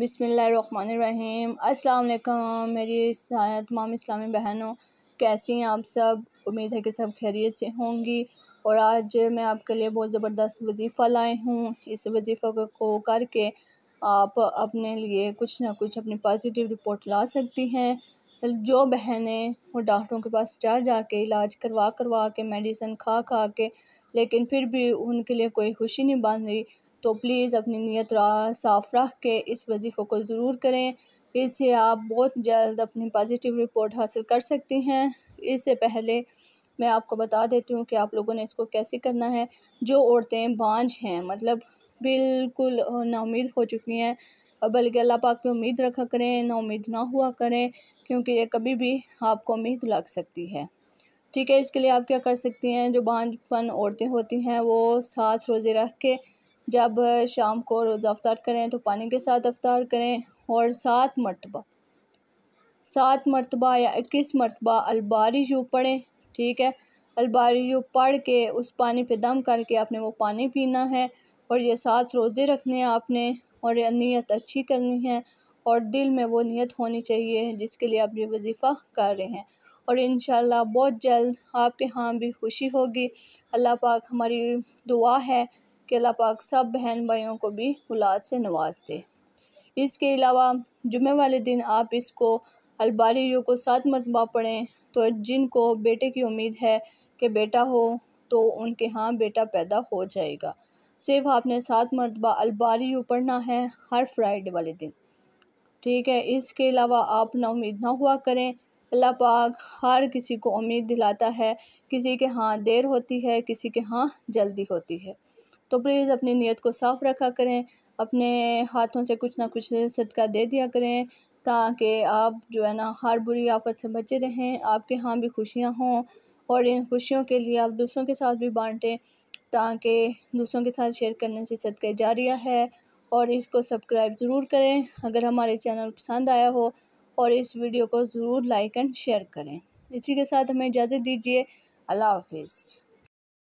बिसमीम अस्सलाम मेरी तमाम इस्लामी बहनों कैसी हैं आप सब उम्मीद है कि सब खैरियत से होंगी और आज मैं आपके लिए बहुत ज़बरदस्त वजीफ़ा लाए हूँ इस वजीफ़ा को करके आप अपने लिए कुछ ना कुछ अपनी पॉजिटिव रिपोर्ट ला सकती हैं जो बहनें वो डॉक्टरों के पास जा जा के इलाज करवा करवा के मेडिसिन खा खा के लेकिन फिर भी उनके लिए कोई खुशी नहीं बन रही तो प्लीज़ अपनी नीयत साफ़ रख के इस वज़ीफों को ज़रूर करें इससे आप बहुत जल्द अपनी पॉजिटिव रिपोर्ट हासिल कर सकती हैं इससे पहले मैं आपको बता देती हूँ कि आप लोगों ने इसको कैसे करना है जो औरतें बांझ हैं मतलब बिल्कुल नाउमीद हो चुकी हैं बल्कि अल्लाह पाक में उम्मीद रखा करें नाउमीद ना हुआ करें क्योंकि ये कभी भी आपको उम्मीद लग सकती है ठीक है इसके लिए आप क्या कर सकती हैं जो बांझपन औरतें होती हैं वो सात रोज़े रख के जब शाम को रोज़ अफ्तार करें तो पानी के साथ अफ्तार करें और सात मरतबा सात मरतबा या इक्कीस मरतबा अलबारी यू पढ़ें ठीक है अलबारी यू पढ़ के उस पानी पे दम करके आपने वो पानी पीना है और ये सात रोज़े रखने हैं आपने और नीयत अच्छी करनी है और दिल में वो नीयत होनी चाहिए जिसके लिए आप ये वजीफ़ा कर रहे हैं और इन बहुत जल्द आपके हाँ भी खुशी होगी अल्लाह पाक हमारी दुआ है कि अल्लाह पाक सब बहन भाइयों को भी औलाद से नवाज दे इसके अलावा जुमे वाले दिन आप इसको अलबारी को सात मरतबा पढ़ें तो जिनको बेटे की उम्मीद है कि बेटा हो तो उनके यहाँ बेटा पैदा हो जाएगा सिर्फ आपने सात मरतबा अलबारी पढ़ना है हर फ्राइडे वाले दिन ठीक है इसके अलावा आप ना उम्मीद ना हुआ करें अल्लाह पाक हर किसी को उम्मीद दिलाता है किसी के यहाँ देर होती है किसी के यहाँ जल्दी होती है तो प्लीज़ अपनी नीयत को साफ़ रखा करें अपने हाथों से कुछ ना कुछ सदका दे दिया करें ताकि आप जो है ना हर बुरी आफत से बचे रहें आपके यहाँ भी खुशियाँ हों और इन खुशियों के लिए आप दूसरों के साथ भी बांटें ताकि दूसरों के साथ शेयर करने से सदका जारिया है और इसको सब्सक्राइब ज़रूर करें अगर हमारे चैनल पसंद आया हो और इस वीडियो को ज़रूर लाइक एंड शेयर करें इसी के साथ हमें इजाज़त दीजिए अल्लाह हाफिज़